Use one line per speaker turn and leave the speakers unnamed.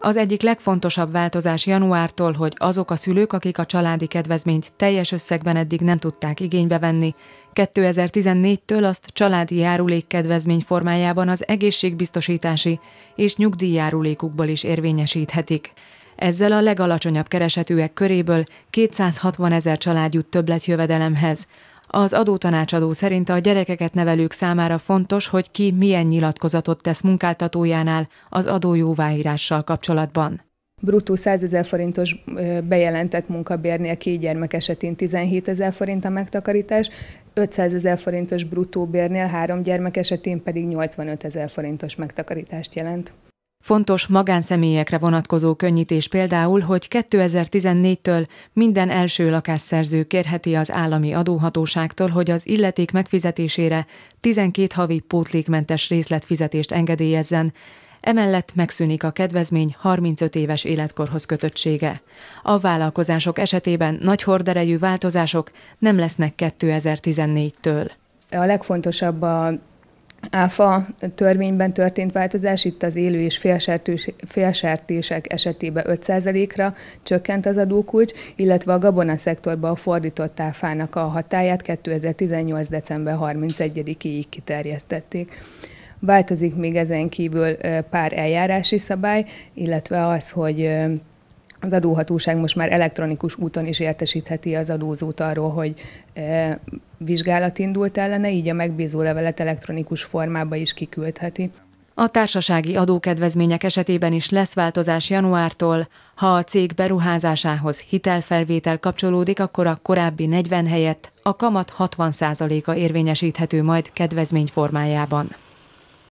Az egyik legfontosabb változás januártól, hogy azok a szülők, akik a családi kedvezményt teljes összegben eddig nem tudták igénybe venni, 2014-től azt családi járulékkedvezmény formájában az egészségbiztosítási és nyugdíjjárulékukból is érvényesíthetik. Ezzel a legalacsonyabb keresetűek köréből 260 ezer család jut többletjövedelemhez, az adótanácsadó szerint a gyerekeket nevelők számára fontos, hogy ki milyen nyilatkozatot tesz munkáltatójánál az adójóváírással kapcsolatban.
Bruttó 100 ezer forintos bejelentett munkabérnél két gyermek esetén 17 ezer forint a megtakarítás, 500 ezer forintos bruttó bérnél három gyermek esetén pedig 85 ezer forintos megtakarítást jelent. Fontos
magánszemélyekre vonatkozó könnyítés például, hogy 2014-től minden első lakásszerző kérheti az állami adóhatóságtól, hogy az illeték megfizetésére 12 havi pótlékmentes részletfizetést engedélyezzen, Emellett megszűnik a kedvezmény 35 éves életkorhoz kötöttsége. A vállalkozások esetében nagy horderejű változások nem lesznek 2014-től.
A legfontosabb a áfa törvényben történt változás, itt az élő és félsertések esetében 5%-ra csökkent az adókulcs, illetve a gabona szektorban a fordított áfának a hatáját 2018. december 31-ig kiterjesztették. Változik még ezen kívül pár eljárási szabály, illetve az, hogy az adóhatóság most már elektronikus úton is értesítheti az adózót arról, hogy e, vizsgálat indult ellene, így a megbízó levelet elektronikus formába is kiküldheti.
A társasági adókedvezmények esetében is lesz változás januártól. Ha a cég beruházásához hitelfelvétel kapcsolódik, akkor a korábbi 40 helyett a kamat 60%-a érvényesíthető majd kedvezmény formájában.